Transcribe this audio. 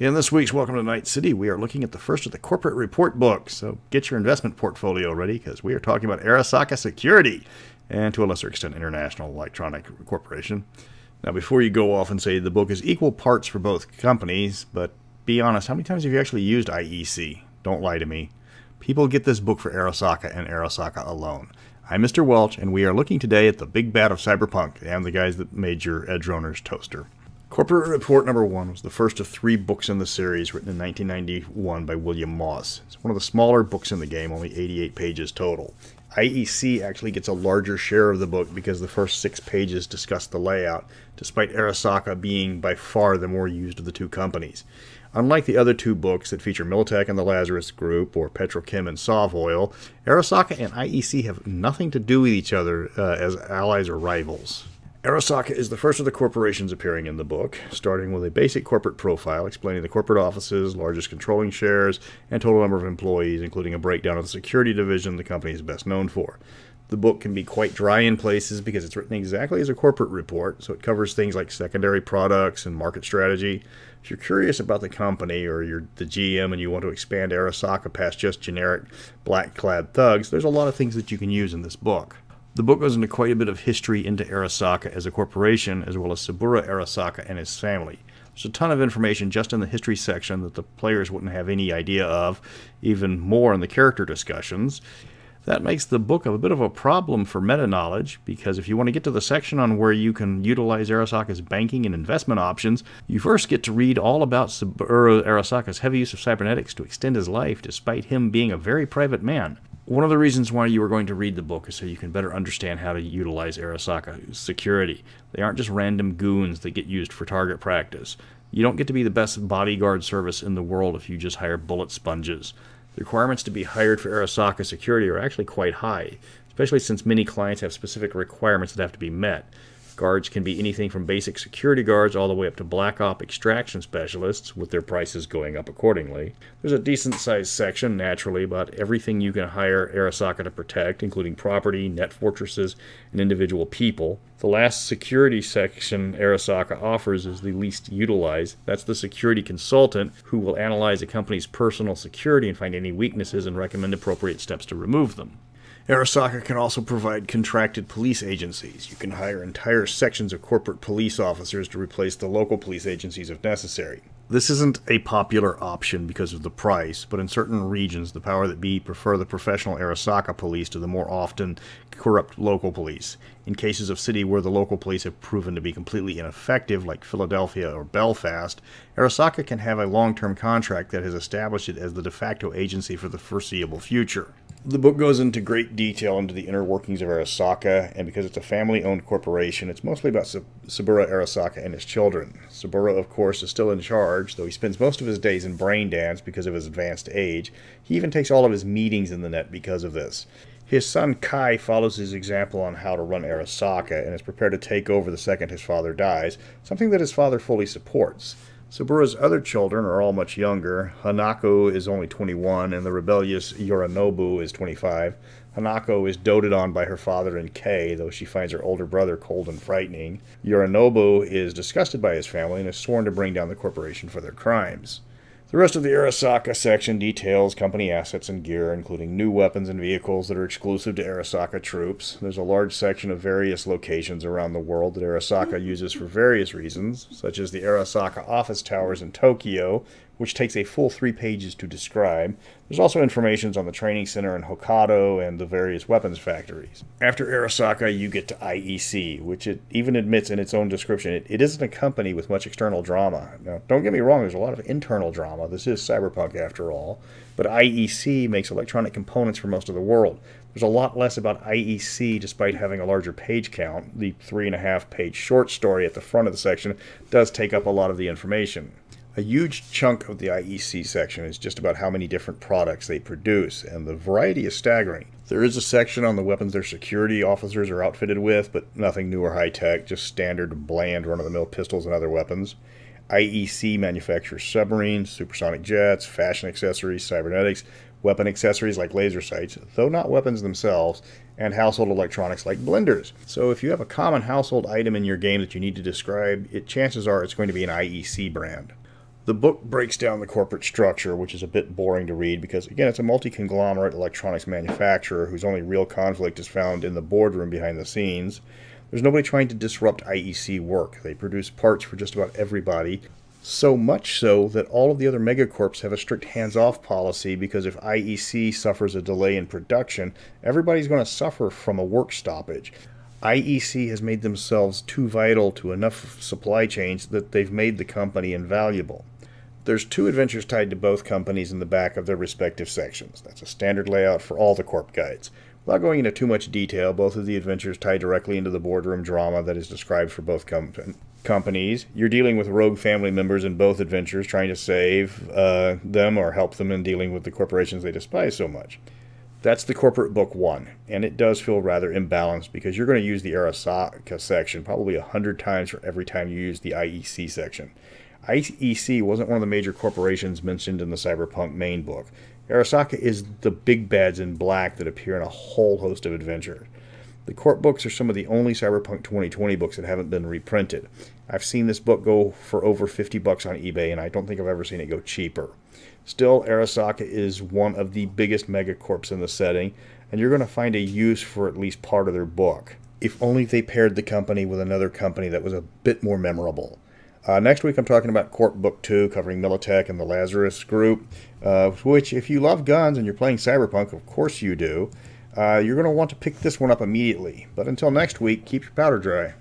In this week's Welcome to Night City, we are looking at the first of the corporate report books. So get your investment portfolio ready because we are talking about Arasaka Security and to a lesser extent International Electronic Corporation. Now, before you go off and say the book is equal parts for both companies, but be honest, how many times have you actually used IEC? Don't lie to me. People get this book for Arasaka and Arasaka alone. I'm Mr. Welch, and we are looking today at the big bat of cyberpunk and the guys that made your Edge Runner's toaster. Corporate Report Number One was the first of three books in the series written in 1991 by William Moss. It's one of the smaller books in the game, only 88 pages total. IEC actually gets a larger share of the book because the first six pages discuss the layout, despite Arasaka being by far the more used of the two companies. Unlike the other two books that feature Militech and the Lazarus Group, or Petrochem and SovOil, Arasaka and IEC have nothing to do with each other uh, as allies or rivals. Arasaka is the first of the corporations appearing in the book, starting with a basic corporate profile explaining the corporate offices, largest controlling shares, and total number of employees, including a breakdown of the security division the company is best known for. The book can be quite dry in places because it's written exactly as a corporate report, so it covers things like secondary products and market strategy. If you're curious about the company or you're the GM and you want to expand Arasaka past just generic black clad thugs, there's a lot of things that you can use in this book. The book goes into quite a bit of history into Arasaka as a corporation, as well as Saburo Arasaka and his family. There's a ton of information just in the history section that the players wouldn't have any idea of, even more in the character discussions. That makes the book a bit of a problem for meta knowledge, because if you want to get to the section on where you can utilize Arasaka's banking and investment options, you first get to read all about Saburo Arasaka's heavy use of cybernetics to extend his life despite him being a very private man one of the reasons why you are going to read the book is so you can better understand how to utilize Arasaka security. They aren't just random goons that get used for target practice. You don't get to be the best bodyguard service in the world if you just hire bullet sponges. The requirements to be hired for Arasaka security are actually quite high, especially since many clients have specific requirements that have to be met. Guards can be anything from basic security guards all the way up to black op extraction specialists, with their prices going up accordingly. There's a decent sized section, naturally, about everything you can hire Arasaka to protect, including property, net fortresses, and individual people. The last security section Arasaka offers is the least utilized. That's the security consultant who will analyze a company's personal security and find any weaknesses and recommend appropriate steps to remove them. Arasaka can also provide contracted police agencies. You can hire entire sections of corporate police officers to replace the local police agencies if necessary. This isn't a popular option because of the price, but in certain regions, the power that be prefer the professional Arasaka police to the more often corrupt local police. In cases of city where the local police have proven to be completely ineffective, like Philadelphia or Belfast, Arasaka can have a long-term contract that has established it as the de facto agency for the foreseeable future. The book goes into great detail into the inner workings of Arasaka, and because it's a family owned corporation, it's mostly about Saburo Arasaka and his children. Saburo, of course, is still in charge, though he spends most of his days in brain dance because of his advanced age. He even takes all of his meetings in the net because of this. His son Kai follows his example on how to run Arasaka and is prepared to take over the second his father dies, something that his father fully supports. Sabura's other children are all much younger. Hanako is only 21, and the rebellious Yorinobu is 25. Hanako is doted on by her father and Kei, though she finds her older brother cold and frightening. Yorinobu is disgusted by his family and is sworn to bring down the corporation for their crimes. The rest of the Arasaka section details company assets and gear, including new weapons and vehicles that are exclusive to Arasaka troops. There's a large section of various locations around the world that Arasaka uses for various reasons, such as the Arasaka office towers in Tokyo, which takes a full three pages to describe. There's also information on the training center in Hokkaido and the various weapons factories. After Arasaka, you get to IEC, which it even admits in its own description it, it isn't a company with much external drama. Now, don't get me wrong, there's a lot of internal drama. This is cyberpunk after all. But IEC makes electronic components for most of the world. There's a lot less about IEC despite having a larger page count. The three and a half page short story at the front of the section does take up a lot of the information. A huge chunk of the IEC section is just about how many different products they produce, and the variety is staggering. There is a section on the weapons their security officers are outfitted with, but nothing new or high tech, just standard, bland, run of the mill pistols and other weapons. IEC manufactures submarines, supersonic jets, fashion accessories, cybernetics, weapon accessories like laser sights, though not weapons themselves, and household electronics like blenders. So if you have a common household item in your game that you need to describe, it chances are it's going to be an IEC brand. The book breaks down the corporate structure, which is a bit boring to read because, again, it's a multi conglomerate electronics manufacturer whose only real conflict is found in the boardroom behind the scenes. There's nobody trying to disrupt IEC work. They produce parts for just about everybody, so much so that all of the other megacorps have a strict hands off policy because if IEC suffers a delay in production, everybody's going to suffer from a work stoppage. IEC has made themselves too vital to enough supply chains that they've made the company invaluable. There's two adventures tied to both companies in the back of their respective sections. That's a standard layout for all the Corp guides. Without going into too much detail, both of the adventures tie directly into the boardroom drama that is described for both com companies. You're dealing with rogue family members in both adventures, trying to save uh, them or help them in dealing with the corporations they despise so much. That's the corporate book one, and it does feel rather imbalanced because you're going to use the Arasaka section probably a hundred times for every time you use the IEC section. IEC wasn't one of the major corporations mentioned in the Cyberpunk main book. Arasaka is the big bads in black that appear in a whole host of adventures. The court books are some of the only Cyberpunk 2020 books that haven't been reprinted. I've seen this book go for over 50 bucks on eBay, and I don't think I've ever seen it go cheaper. Still, Arasaka is one of the biggest megacorps in the setting, and you're going to find a use for at least part of their book. If only they paired the company with another company that was a bit more memorable. Uh, next week, I'm talking about Corp Book 2, covering Militech and the Lazarus Group, uh, which, if you love guns and you're playing Cyberpunk, of course you do, uh, you're going to want to pick this one up immediately. But until next week, keep your powder dry.